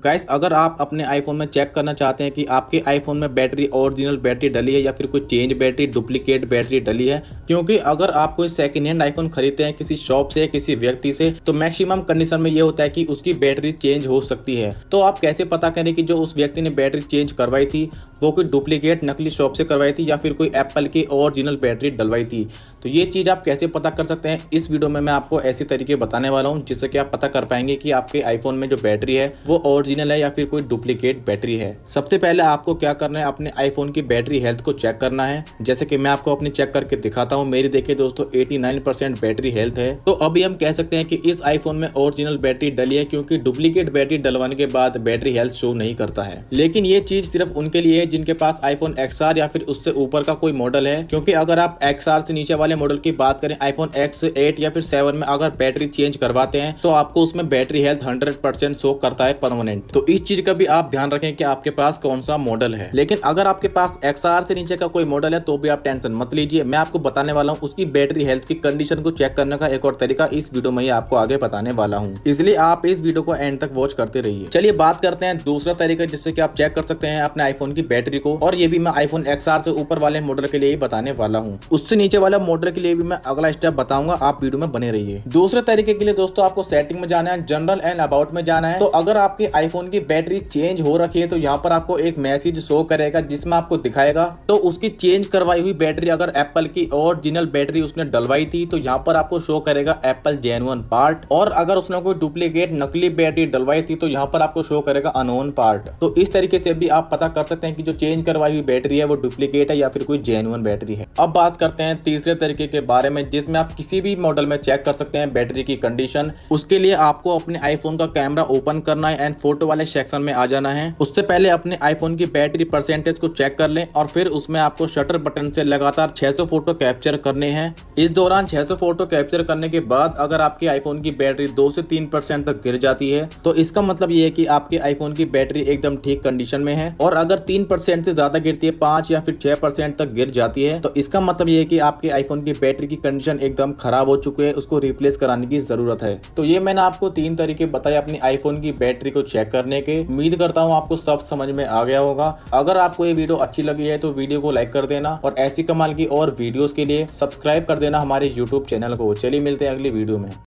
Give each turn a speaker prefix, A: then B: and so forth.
A: guys अगर आप अपने आईफोन में चेक करना चाहते हैं कि आपके आईफोन में बैटरी ओरिजिनल बैटरी डली है या फिर कोई चेंज बैटरी डुप्लीकेट बैटरी डली है क्योंकि अगर आप कोई सेकेंड हैंड आईफोन खरीदते हैं किसी शॉप से किसी व्यक्ति से तो मैक्सिमम कंडीशन में ये होता है कि उसकी बैटरी चेंज हो सकती है तो आप कैसे पता करें कि जो उस व्यक्ति ने बैटरी चेंज करवाई थी वो कोई डुप्लीकेट नकली शॉप से करवाई थी या फिर कोई एप्पल की ओरिजिनल बैटरी डलवाई थी तो ये चीज़ आप कैसे पता कर सकते हैं इस वीडियो में मैं आपको ऐसे तरीके बताने वाला हूँ जिससे कि आप पता कर पाएंगे कि आपके आईफोन में जो बैटरी है वो ओरिजिनल है या फिर कोई डुप्लीकेट बैटरी है सबसे पहले आपको क्या करना है अपने आईफोन की बैटरी हेल्थ को चेक करना है जैसे कि मैं आपको अपने चेक करके दिखाता हूँ मेरी देखिए दोस्तों एटी बैटरी हेल्थ है तो अभी हम कह सकते हैं कि इस आईफोन में ओरिजिनल बैटरी डली है क्योंकि डुप्लीकेट बैटरी डलवाने के बाद बैटरी हेल्थ शो नहीं करता है लेकिन ये चीज सिर्फ उनके लिए जिनके पास आईफोन एक्सआर या फिर उससे ऊपर का कोई मॉडल है क्योंकि अगर आप आर से नीचे वाले मॉडल की बात करें आईफोन एक्स एट या फिर सेवन में अगर बैटरी चेंज करवाते हैं तो आपको उसमें battery health hundred percent show करता है परमानेंट तो इस चीज का भी आप ध्यान रखें कि आपके पास कौन सा मॉडल है लेकिन अगर आपके पास आर से नीचे का कोई मॉडल है तो भी आप टेंशन मत लीजिए मैं आपको बताने वाला हूँ उसकी बैटरी हेल्थ की कंडीशन को चेक करने का एक और तरीका इस वीडियो में आपको आगे बताने वाला हूँ इसलिए आप इस वीडियो को एंड तक वॉच करते रहिए चलिए बात करते हैं दूसरा तरीका जिससे की आप चेक कर सकते हैं अपने आईफोन की बैटरी बैटरी को और ये भी मैं आईफोन एक्स से ऊपर वाले मॉडल के लिए ही बताने वाला हूँ उससे नीचे वाला मॉडल के लिए भी मैं अगला स्टेप बताऊंगा आप वीडियो में बने रहिए दूसरे तरीके के लिए दोस्तों आपको सेटिंग में जाना है जनरल एंड अबाउट में जाना है तो अगर आपके आईफोन की बैटरी चेंज हो रखी है तो यहाँ पर आपको एक मैसेज शो करेगा जिसमें आपको दिखाएगा तो उसकी चेंज करवाई हुई बैटरी अगर एप्पल की ओरिजिनल बैटरी उसने डलवाई थी तो यहाँ पर आपको शो करेगा एप्पल जेनुअन पार्ट और अगर उसने कोई डुप्लीकेट नकली बैटरी डलवाई थी तो यहाँ पर आपको शो करेगा अनोन पार्ट तो इस तरीके से भी आप पता कर सकते हैं कि की जो चेंज करवाई हुई बैटरी है वो डुप्लीकेट है या फिर कोई जेनुअन बैटरी है अब बात करते हैं तीसरे तरीके के बारे में जिसमें आप किसी भी मॉडल में चेक कर सकते हैं बैटरी की कंडीशन उसके लिए आपको अपने आईफोन का कैमरा ओपन करना है एंड फोटो वाले सेक्शन में आ जाना है उससे पहले अपने आईफोन की बैटरी परसेंटेज को चेक कर लें और फिर उसमें आपको शटर बटन से लगातार 600 फोटो कैप्चर करने हैं इस दौरान 600 फोटो कैप्चर करने के बाद अगर आपके आईफोन की बैटरी दो से तीन परसेंट तक गिर जाती है तो इसका मतलब ये है कि आपके आईफोन की बैटरी एकदम ठीक कंडीशन में है और अगर तीन परसेंट से ज्यादा गिरती है पांच या फिर छह परसेंट तक गिर जाती है तो इसका मतलब ये है कि आपके आईफोन की बैटरी की कंडीशन एकदम खराब हो चुकी है उसको रिप्लेस कराने की जरूरत है तो ये मैंने आपको तीन तरीके बताए अपने आईफोन की बैटरी को चेक करने के उम्मीद करता हूँ आपको सब समझ में आ गया होगा अगर आपको ये वीडियो अच्छी लगी है तो वीडियो को लाइक कर देना और ऐसी कमाल की और वीडियोस के लिए सब्सक्राइब कर देना हमारे यूट्यूब चैनल को चलिए मिलते हैं अगली वीडियो में